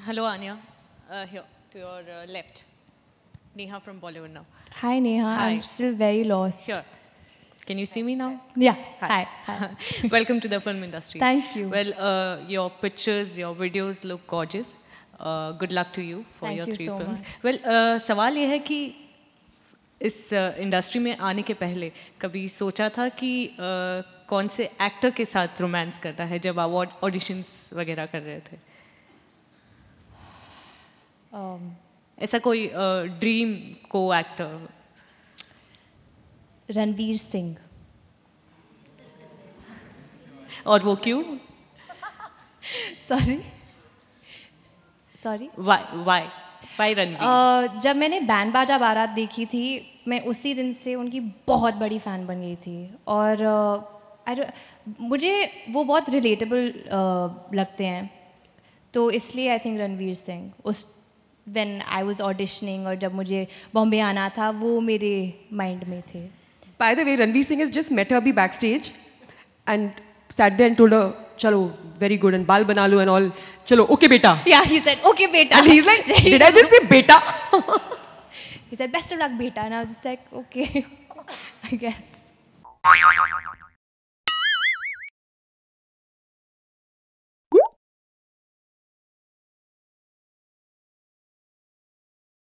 Hello, Anya. Uh, here, to your uh, left. Neha from Bollywood now. Hi, Neha. Hi. I'm still very lost. Sure. Can you see me now? Yeah. Hi. Hi. Hi. Welcome to the film industry. Thank you. Well, uh, your pictures, your videos look gorgeous. Uh, good luck to you for Thank your you three so films. Much. Well, the question is. इस industry में आने के पहले कभी सोचा था कि कौन से एक्टर के साथ रोमांस करता है जब आप ऑडिशंस वगैरह कर रहे थे um, ऐसा कोई ड्रीम को एक्टर रणवीर सिंह और वो क्यों sorry sorry why why by Ranveer जब मैंने बैंड बाजा बारात देखी थी मैं उसी दिन से उनकी बहुत बड़ी फ़ैन बन गई थी और uh, मुझे वो बहुत रिलेटेबल uh, लगते हैं तो इसलिए आई थिंक रणवीर सिंह उस वेन आई वॉज ऑडिशनिंग और जब मुझे बॉम्बे आना था वो मेरे माइंड में थे by the way Ranveer Singh is just met be back stage and sat and tool chalo, very good, and bal banalu and all, chalo, okay beta. Yeah, he said, okay beta. And he's like, did I just say beta? he said, best of luck beta. And I was just like, okay, I guess.